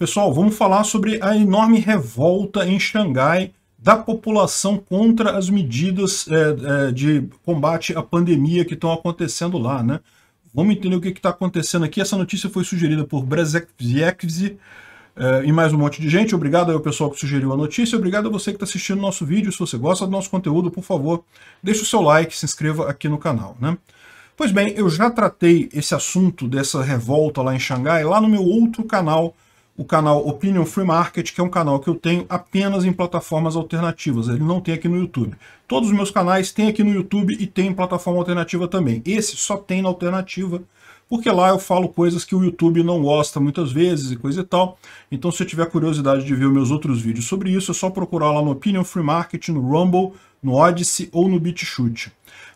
Pessoal, vamos falar sobre a enorme revolta em Xangai da população contra as medidas é, é, de combate à pandemia que estão acontecendo lá, né? Vamos entender o que está acontecendo aqui. Essa notícia foi sugerida por Brezekvzi é, e mais um monte de gente. Obrigado ao pessoal que sugeriu a notícia. Obrigado a você que está assistindo nosso vídeo. Se você gosta do nosso conteúdo, por favor, deixe o seu like, se inscreva aqui no canal, né? Pois bem, eu já tratei esse assunto dessa revolta lá em Xangai lá no meu outro canal, o canal Opinion Free Market, que é um canal que eu tenho apenas em plataformas alternativas, ele não tem aqui no YouTube. Todos os meus canais têm aqui no YouTube e tem em plataforma alternativa também. Esse só tem na alternativa, porque lá eu falo coisas que o YouTube não gosta muitas vezes e coisa e tal. Então se você tiver curiosidade de ver meus outros vídeos sobre isso, é só procurar lá no Opinion Free Market, no Rumble, no Odyssey ou no BitChute.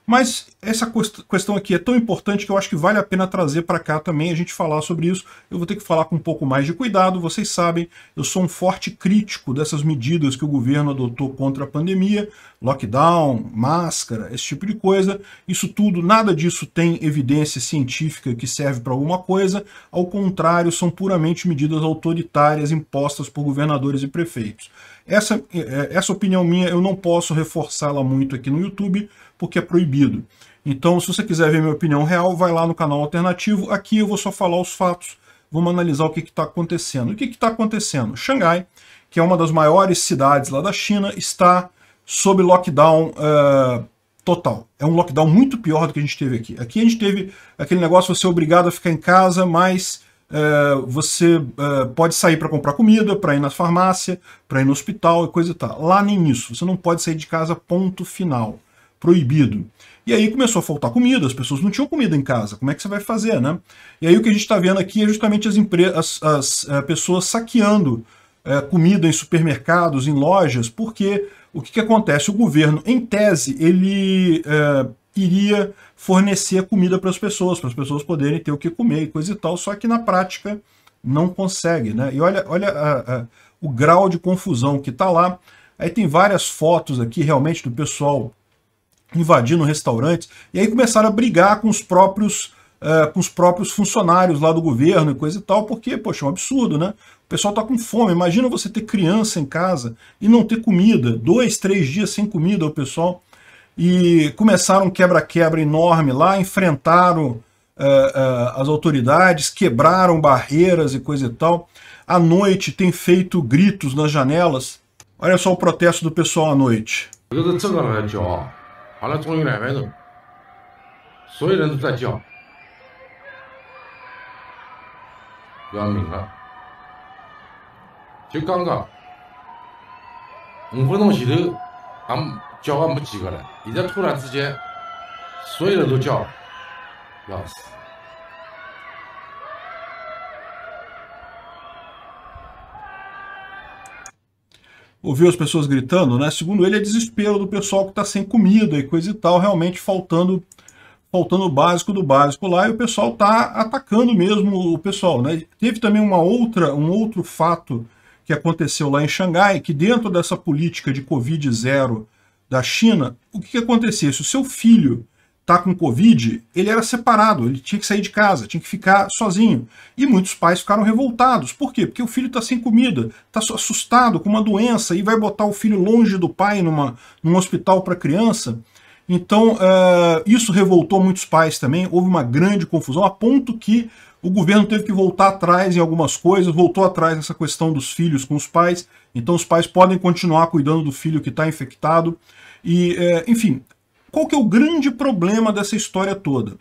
Mas essa questão aqui é tão importante que eu acho que vale a pena trazer para cá também a gente falar sobre isso. Eu vou ter que falar com um pouco mais de cuidado, vocês sabem, eu sou um forte crítico dessas medidas que o governo adotou contra a pandemia, lockdown, máscara, esse tipo de coisa. Isso tudo, nada disso tem evidência científica que serve para alguma coisa. Ao contrário, são puramente medidas autoritárias impostas por governadores e prefeitos. Essa, é, é, essa opinião minha eu não posso reforçar forçá-la muito aqui no YouTube, porque é proibido. Então, se você quiser ver minha opinião real, vai lá no canal alternativo. Aqui eu vou só falar os fatos, vamos analisar o que está acontecendo. O que está acontecendo? Xangai, que é uma das maiores cidades lá da China, está sob lockdown uh, total. É um lockdown muito pior do que a gente teve aqui. Aqui a gente teve aquele negócio, você ser é obrigado a ficar em casa, mas é, você é, pode sair para comprar comida, para ir na farmácia, para ir no hospital e coisa e tal. Lá nem isso. Você não pode sair de casa, ponto final. Proibido. E aí começou a faltar comida, as pessoas não tinham comida em casa. Como é que você vai fazer, né? E aí o que a gente está vendo aqui é justamente as, as, as, é, pessoas saqueando comida em supermercados, em lojas, porque o que, que acontece? O governo, em tese, ele iria fornecer comida para as pessoas, para as pessoas poderem ter o que comer e coisa e tal, só que na prática não consegue, né? E olha, olha a, a, o grau de confusão que está lá. Aí tem várias fotos aqui realmente do pessoal invadindo restaurantes, e aí começaram a brigar com os próprios uh, com os próprios funcionários lá do governo e coisa e tal, porque, poxa, é um absurdo, né? O pessoal tá com fome, imagina você ter criança em casa e não ter comida, dois, três dias sem comida, o pessoal e começaram um quebra-quebra enorme lá, enfrentaram uh, uh, as autoridades, quebraram barreiras e coisa e tal. À noite tem feito gritos nas janelas. Olha só o protesto do pessoal à noite. 交换不起过来，你这突然之间，所有人都叫，要死。ouviu as pessoas gritando, né? Segundo ele, é desespero do pessoal que está sem comida e coisa e tal, realmente faltando faltando o básico do básico lá, e o pessoal está atacando mesmo o pessoal, né? Teve também uma outra, um outro fato que aconteceu lá em Xangai, que dentro dessa política de Covid zero da China, o que, que acontecia? Se o seu filho tá com Covid, ele era separado, ele tinha que sair de casa, tinha que ficar sozinho. E muitos pais ficaram revoltados. Por quê? Porque o filho está sem comida, está assustado com uma doença e vai botar o filho longe do pai numa, num hospital para criança. Então, uh, isso revoltou muitos pais também, houve uma grande confusão, a ponto que o governo teve que voltar atrás em algumas coisas, voltou atrás nessa questão dos filhos com os pais, então os pais podem continuar cuidando do filho que está infectado. E, uh, enfim, qual que é o grande problema dessa história toda?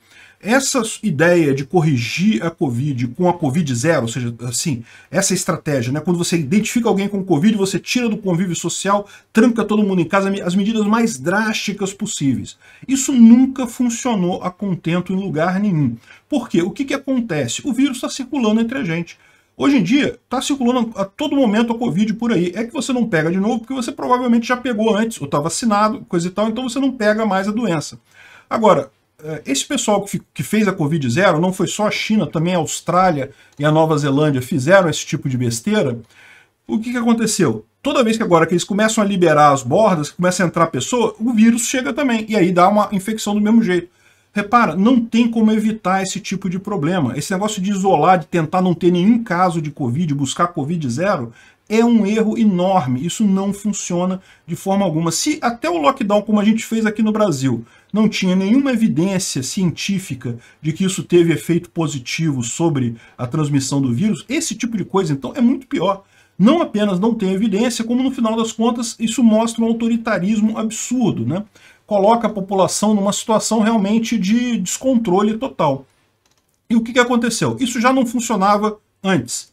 Essa ideia de corrigir a Covid com a Covid zero, ou seja, assim, essa estratégia, né? Quando você identifica alguém com Covid, você tira do convívio social, tranca todo mundo em casa, as medidas mais drásticas possíveis. Isso nunca funcionou a contento em lugar nenhum. Por quê? O que, que acontece? O vírus está circulando entre a gente. Hoje em dia, está circulando a todo momento a Covid por aí. É que você não pega de novo porque você provavelmente já pegou antes, ou está vacinado, coisa e tal, então você não pega mais a doença. Agora, eh, esse pessoal que fez a Covid zero, não foi só a China, também a Austrália e a Nova Zelândia fizeram esse tipo de besteira. O que, que aconteceu? Toda vez que agora que eles começam a liberar as bordas, começa a entrar pessoa, o vírus chega também, e aí dá uma infecção do mesmo jeito. Repara, não tem como evitar esse tipo de problema. Esse negócio de isolar, de tentar não ter nenhum caso de Covid, buscar Covid zero, é um erro enorme. Isso não funciona de forma alguma. Se até o lockdown, como a gente fez aqui no Brasil, não tinha nenhuma evidência científica de que isso teve efeito positivo sobre a transmissão do vírus, esse tipo de coisa, então, é muito pior não apenas não tem evidência, como no final das contas isso mostra um autoritarismo absurdo. Né? coloca a população numa situação realmente de descontrole total. E o que, que aconteceu? Isso já não funcionava antes.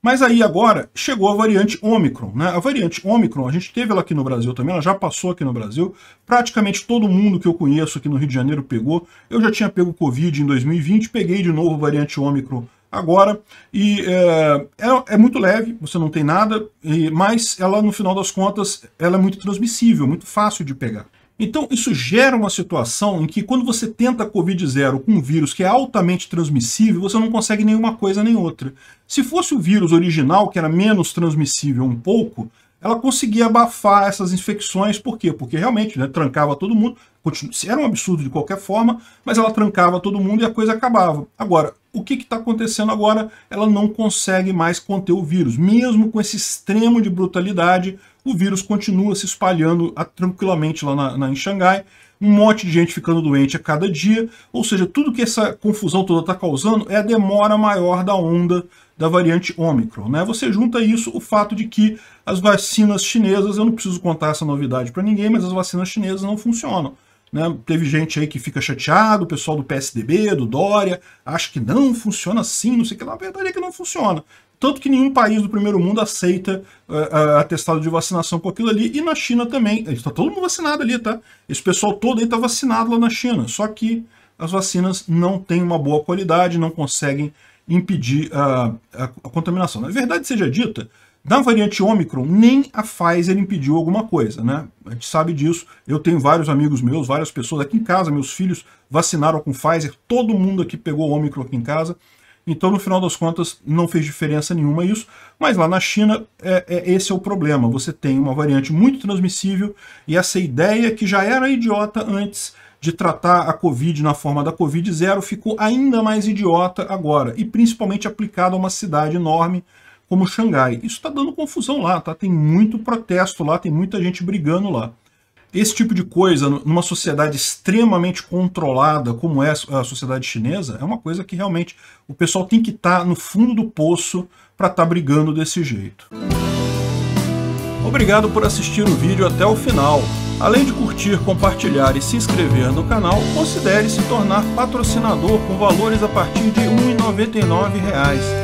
Mas aí agora chegou a variante Ômicron. Né? A variante Ômicron, a gente teve ela aqui no Brasil também, ela já passou aqui no Brasil. Praticamente todo mundo que eu conheço aqui no Rio de Janeiro pegou. Eu já tinha pego Covid em 2020, peguei de novo a variante Ômicron agora. E é, é, é, muito leve, você não tem nada, e, mas ela no final das contas ela é muito transmissível, muito fácil de pegar. Então, isso gera uma situação em que quando você tenta Covid zero com um vírus que é altamente transmissível, você não consegue nenhuma coisa nem outra. Se fosse o vírus original, que era menos transmissível um pouco, ela conseguia abafar essas infecções, por quê? Porque realmente né, trancava todo mundo, era um absurdo de qualquer forma, mas ela trancava todo mundo e a coisa acabava. Agora, o que está acontecendo agora? Ela não consegue mais conter o vírus, mesmo com esse extremo de brutalidade, o vírus continua se espalhando ah, tranquilamente lá na, na, em Xangai, um monte de gente ficando doente a cada dia, ou seja, tudo que essa confusão toda está causando é a demora maior da onda da variante Ômicron. Né? Você junta isso o fato de que as vacinas chinesas, eu não preciso contar essa novidade para ninguém, mas as vacinas chinesas não funcionam. Né? Teve gente aí que fica chateado, o pessoal do PSDB, do Dória, acha que não funciona assim, não sei o que lá. A verdade é que não funciona. Tanto que nenhum país do primeiro mundo aceita uh, uh, atestado de vacinação com aquilo ali. E na China também. Está todo mundo vacinado ali, tá? Esse pessoal todo aí está vacinado lá na China. Só que as vacinas não têm uma boa qualidade, não conseguem impedir ah, a, a contaminação. Na verdade, seja dita, da variante Ômicron, nem a Pfizer impediu alguma coisa, né? A gente sabe disso. Eu tenho vários amigos meus, várias pessoas aqui em casa, meus filhos vacinaram com Pfizer, todo mundo aqui pegou Ômicron aqui em casa. Então, no final das contas, não fez diferença nenhuma isso. Mas lá na China, é, é, esse é o problema. Você tem uma variante muito transmissível e essa ideia, que já era idiota antes de tratar a Covid na forma da Covid zero, ficou ainda mais idiota agora. E principalmente aplicada a uma cidade enorme como Xangai. Isso está dando confusão lá, tá? Tem muito protesto lá, tem muita gente brigando lá. Esse tipo de coisa, numa sociedade extremamente controlada como é a sociedade chinesa, é uma coisa que realmente o pessoal tem que estar tá no fundo do poço para estar tá brigando desse jeito. Obrigado por assistir o vídeo até o final. Além de curtir, compartilhar e se inscrever no canal, considere se tornar patrocinador com valores a partir de R$ 1,99